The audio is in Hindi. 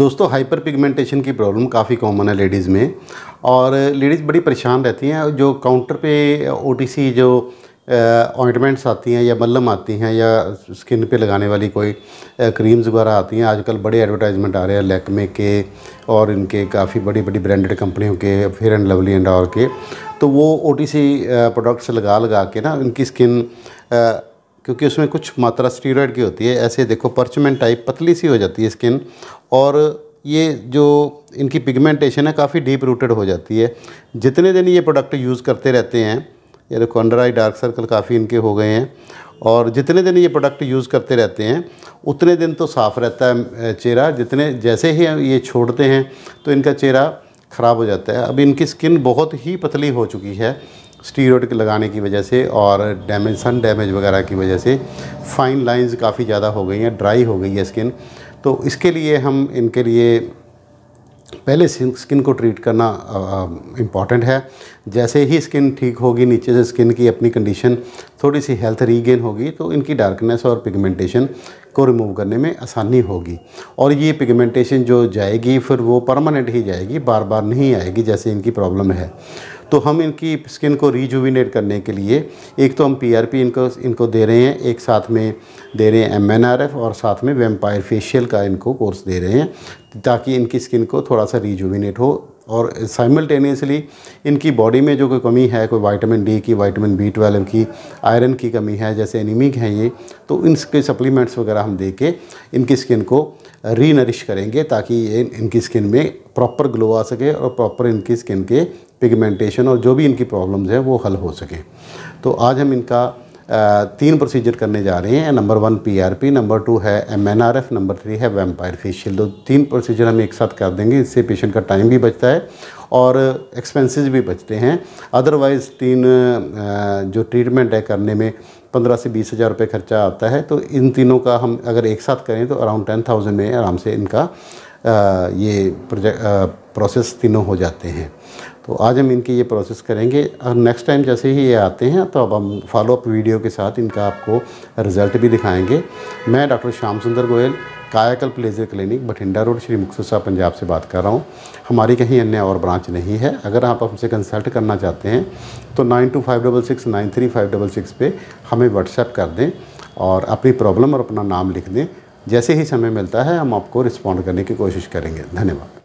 दोस्तों हाइपर पिगमेंटेशन की प्रॉब्लम काफ़ी कॉमन है लेडीज़ में और लेडीज़ बड़ी परेशान रहती हैं जो काउंटर पे ओटीसी जो ऑइंटमेंट्स आती हैं या मल्लम आती हैं या स्किन पे लगाने वाली कोई क्रीम्स वगैरह आती हैं आजकल बड़े एडवर्टाइजमेंट आ रहे हैं लैकमे के और इनके काफ़ी बड़ी बड़ी ब्रांडेड कंपनियों के फेयर एंड लवली एंड और के तो वो ओ प्रोडक्ट्स लगा लगा के ना इनकी स्किन क्योंकि उसमें कुछ मात्रा स्टीरोड की होती है ऐसे देखो परचमेंट टाइप पतली सी हो जाती है स्किन और ये जो इनकी पिगमेंटेशन है काफ़ी डीप रूटेड हो जाती है जितने दिन ये प्रोडक्ट यूज़ करते रहते हैं ये देखो अंडर आई डार्क सर्कल काफ़ी इनके हो गए हैं और जितने दिन ये प्रोडक्ट यूज़ करते रहते हैं उतने दिन तो साफ़ रहता है चेहरा जितने जैसे ही ये छोड़ते हैं तो इनका चेहरा ख़राब हो जाता है अब इनकी स्किन बहुत ही पतली हो चुकी है स्टीरोड लगाने की वजह से और डैमेज सन डैमेज वगैरह की वजह से फाइन लाइंस काफ़ी ज़्यादा हो गई हैं ड्राई हो गई है स्किन तो इसके लिए हम इनके लिए पहले स्किन को ट्रीट करना इम्पॉर्टेंट है जैसे ही स्किन ठीक होगी नीचे से स्किन की अपनी कंडीशन थोड़ी सी हेल्थ रीगेन होगी तो इनकी डार्कनेस और पिगमेंटेशन को रिमूव करने में आसानी होगी और ये पिगमेंटेशन जो जाएगी फिर वो परमानेंट ही जाएगी बार बार नहीं आएगी जैसे इनकी प्रॉब्लम है तो हम इनकी स्किन को रिजुविनेट करने के लिए एक तो हम पीआरपी इनको इनको दे रहे हैं एक साथ में दे रहे हैं एमएनआरएफ और साथ में वेम्पायर फेशियल का इनको कोर्स दे रहे हैं ताकि इनकी स्किन को थोड़ा सा रिजुविनेट हो और साइमल्टेनियसली इनकी बॉडी में जो कोई कमी है कोई वाइटामिन डी की वाइटामिन बी ट्वेल्व की आयरन की कमी है जैसे एनीमिक है ये तो इनके सप्लीमेंट्स वगैरह हम दे के इनकी स्किन को रीनरिश करेंगे ताकि ये इनकी स्किन में प्रॉपर ग्लो आ सके और प्रॉपर इनकी स्किन के पिगमेंटेशन और जो भी इनकी प्रॉब्लम्स हैं वो हल हो सके तो आज हम इनका तीन प्रोसीजर करने जा रहे हैं number one PRP number two है एमएनआरएफ नंबर थ्री है वेम्पायर फेशियल तो तीन प्रोसीजर हम एक साथ कर देंगे इससे पेशेंट का टाइम भी बचता है और एक्सपेंसेस भी बचते हैं अदरवाइज़ तीन जो ट्रीटमेंट है करने में पंद्रह से बीस हज़ार रुपये खर्चा आता है तो इन तीनों का हम अगर एक साथ करें तो अराउंड टेन थाउजेंड में आराम से इनका ये प्रोसेस तीनों हो जाते हैं तो आज हम इनकी ये प्रोसेस करेंगे और नेक्स्ट टाइम जैसे ही ये आते हैं तो अब हम फॉलोअप वीडियो के साथ इनका आपको रिज़ल्ट भी दिखाएंगे मैं doctor Shyam Sundar Goyal Kayakalp pleasure clinic Bathinda road Shri Muktsar Sahib Punjab से बात कर रहा हूँ हमारी कहीं अन्य और ब्रांच नहीं है अगर आप हमसे कंसल्ट करना चाहते हैं तो nine two five double six nine three five double six पर हमें व्हाट्सएप कर दें और अपनी प्रॉब्लम और अपना नाम लिख दें जैसे ही समय मिलता है हम आपको रिस्पॉन्ड करने की कोशिश करेंगे धन्यवाद